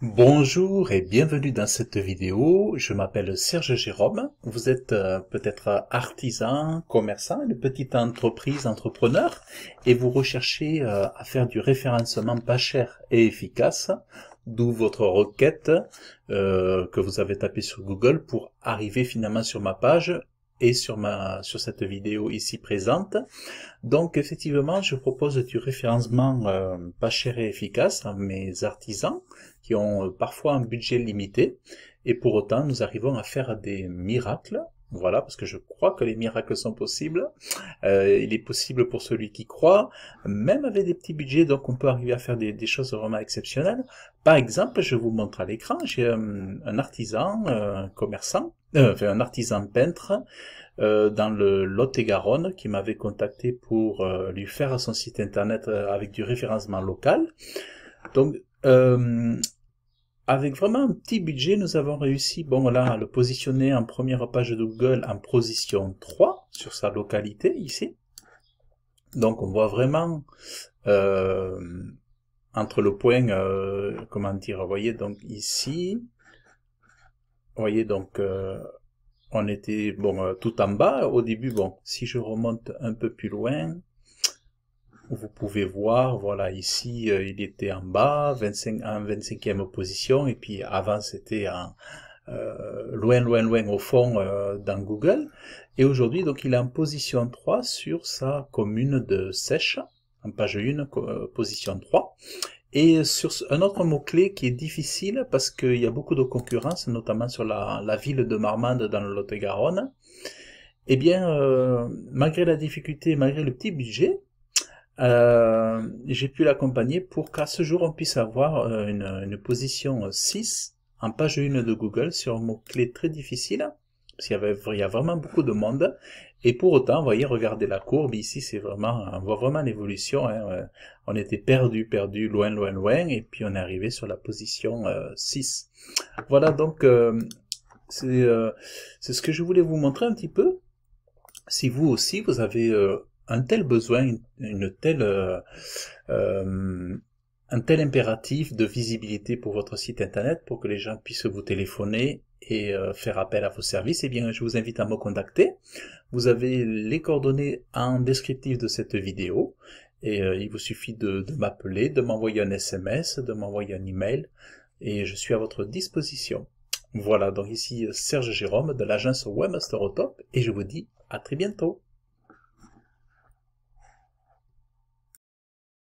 Bonjour et bienvenue dans cette vidéo. Je m'appelle Serge Jérôme. Vous êtes euh, peut-être artisan, commerçant, une petite entreprise, entrepreneur, et vous recherchez euh, à faire du référencement pas cher et efficace, d'où votre requête euh, que vous avez tapée sur Google pour arriver finalement sur ma page et sur ma sur cette vidéo ici présente. Donc effectivement, je propose du référencement euh, pas cher et efficace à mes artisans qui ont euh, parfois un budget limité et pour autant nous arrivons à faire des miracles voilà, parce que je crois que les miracles sont possibles. Euh, il est possible pour celui qui croit, même avec des petits budgets, donc on peut arriver à faire des, choses vraiment exceptionnelles. Par exemple, je vous montre à l'écran, j'ai euh, un, artisan un euh, commerçant, enfin, un artisan peintre dans le Lot-et-Garonne qui m'avait contacté pour lui faire son site internet avec du référencement local. Donc, avec vraiment un petit budget, nous avons réussi, bon là, à le positionner en première page de Google en position 3 sur sa localité ici. Donc on voit vraiment euh, entre le point, euh, comment dire, vous voyez donc ici, vous voyez donc euh, on était bon tout en bas au début. Bon, si je remonte un peu plus loin, vous pouvez voir, voilà, ici, euh, il était en bas, 25, en 25e position, et puis avant, c'était en, euh, loin, loin, loin au fond euh, dans Google. Et aujourd'hui, donc, il est en position 3 sur sa commune de Sèche, en page 1, position 3. Et sur un autre mot-clé qui est difficile parce qu'il y a beaucoup de concurrence, notamment sur la, ville de Marmande dans le Lot-et-Garonne. Eh bien, malgré la difficulté, malgré le petit budget, euh, j'ai pu l'accompagner pour qu'à ce jour on puisse avoir euh, une, une, position 6 en page 1 de Google sur un mot-clé très difficile, parce qu'il y, avait, y a vraiment beaucoup de monde, et pour autant, vous voyez, regardez la courbe, ici c'est vraiment, on voit vraiment l'évolution, hein. Euh, on était perdu, perdu, loin, loin, loin, et puis on est arrivé sur la position 6. Euh, voilà donc, euh, c'est ce que je voulais vous montrer un petit peu, si vous aussi vous avez un tel besoin, une telle, euh, euh, un tel impératif de visibilité pour votre site internet pour que les gens puissent vous téléphoner et euh, faire appel à vos services, eh bien, je vous invite à me contacter. Vous avez les coordonnées en descriptif de cette vidéo et il vous suffit de, m'appeler, de m'envoyer un SMS, de m'envoyer un email et je suis à votre disposition. Voilà, donc ici Serge Jérôme de l'agence Webmaster au Top et je vous dis à très bientôt.